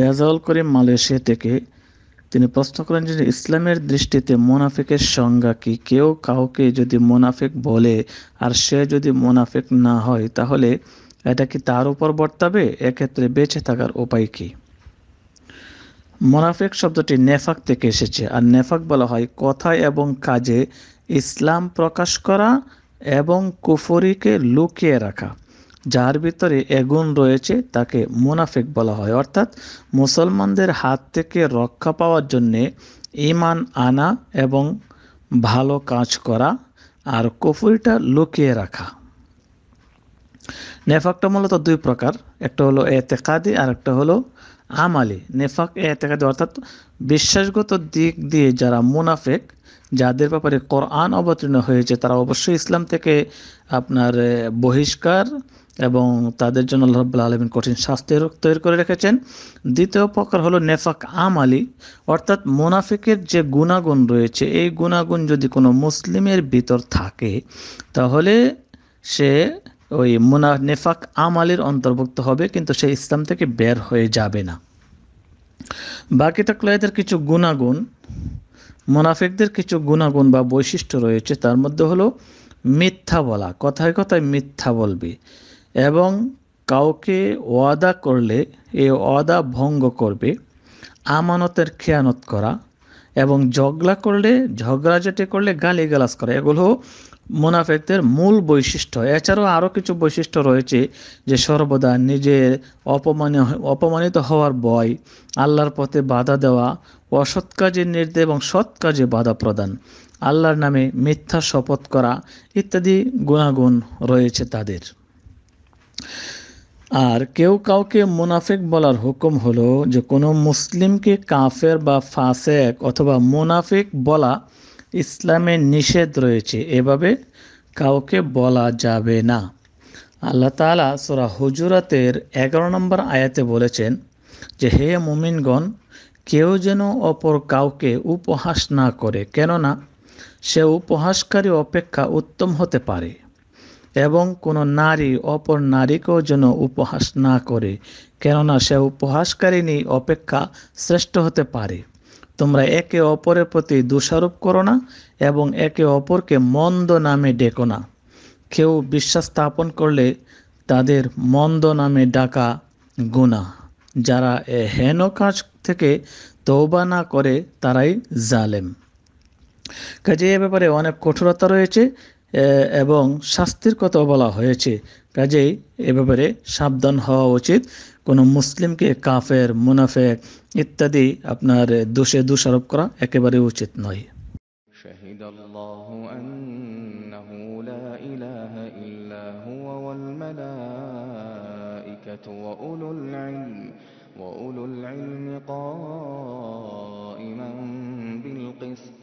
রেজাউল করিম Malaysia থেকে তিনি প্রশ্ন করেন যে ইসলামের দৃষ্টিতে মোনাফিকের সংজ্ঞা কি কেউ কাউকে যদি মোনাফিক বলে আর সে যদি মোনাফিক না হয় তাহলে এটা কি তার উপর বর্তাবে এক্ষেত্রে বেঁচে থাকার উপায় কি মোনাফিক শব্দটি নেফাক থেকে এসেছে আর নেফাক বলা হয় কথা এবং কাজে ইসলাম প্রকাশ করা এবং কুফরিকে লুকিয়ে রাখা যার ভিতরে এগুন রয়েছে তাকে মুনাফেক বলা হয় অর্থাৎ মুসলমানদের হাত থেকে রক্ষা পাওয়ার জন্যে ইমান আনা এবং ভালো কাজ করা আর কফুরিটা লুকিয়ে রাখা নেফাকটা মূলত দুই প্রকার একটা হলো এতেকাদি আর একটা হলো আমালি নেফাক এতেকাদি অর্থাৎ বিশ্বাসগত দিক দিয়ে যারা মুনাফেক যাদের ব্যাপারে কোরআন অবতীর্ণ হয়েছে তারা অবশ্যই ইসলাম থেকে আপনার বহিষ্কার এবং তাদের জন্য আল্লাহ রাব্বুল আলমিন কঠিন শাস্তি তৈরি করে রেখেছেন দ্বিতীয় প্রকার হলো নেফাক আমালি অর্থাৎ মুনাফিকের যে গুণাগুণ রয়েছে এই গুণাগুণ যদি কোনো মুসলিমের ভিতর থাকে তাহলে সে ওই মোনা নেফাক আমালির অন্তর্ভুক্ত হবে কিন্তু সে ইসলাম থেকে বের হয়ে যাবে না বাকি থাকলো এদের কিছু গুণাগুণ মুনাফিকদের কিছু গুণাগুণ বা বৈশিষ্ট্য রয়েছে তার মধ্যে হলো মিথ্যা বলা কথায় কথায় মিথ্যা বলবে এবং কাউকে ওয়াদা করলে এ ওয়াদা ভঙ্গ করবে আমানতের খেয়ানত করা এবং ঝগড়া করলে ঝগড়াঝাটি করলে গালাস করা এগুলো মুনাফেকদের মূল বৈশিষ্ট্য এছাড়াও আরও কিছু বৈশিষ্ট্য রয়েছে যে সর্বদা নিজের অপমান অপমানিত হওয়ার বয় আল্লাহর পথে বাধা দেওয়া অসৎ কাজের নির্দেশ এবং সৎ কাজে বাধা প্রদান আল্লাহর নামে মিথ্যা শপথ করা ইত্যাদি গুণাগুণ রয়েছে তাদের আর কেউ কাউকে মুনাফিক বলার হুকুম হলো যে কোনো মুসলিমকে কাফের বা ফাসেক অথবা মোনাফেক বলা ইসলামে নিষেধ রয়েছে এভাবে কাউকে বলা যাবে না আল্লাহ তালা সোরা হুজুরাতের এগারো নম্বর আয়াতে বলেছেন যে হে মুমিনগণ কেউ যেন অপর কাউকে উপহাস না করে কেননা সে উপহাসকারী অপেক্ষা উত্তম হতে পারে এবং কোনো নারী অপর নারীকেও যেন উপহাস না করে কেননা সে উপহাসকারিণী অপেক্ষা শ্রেষ্ঠ হতে পারে তোমরা একে অপরের প্রতি দোষারোপ করো না এবং একে অপরকে মন্দ নামে ডেকো না কেউ বিশ্বাস স্থাপন করলে তাদের মন্দ নামে ডাকা গুণা যারা হেন কাজ থেকে তৌবা না করে তারাই জালেম কাজে এ ব্যাপারে অনেক কঠোরতা রয়েছে এবং শাস্তির কথাও বলা হয়েছে কাজেই এ ব্যাপারে সাবধান হওয়া উচিত কোনো মুসলিমকে কাফের মুনাফেক ইত্যাদি আপনার দোষে দোষারোপ করা একেবারে উচিত নয় شهد الله أنه لا إله إلا هو العلم العلم قائما بالقسط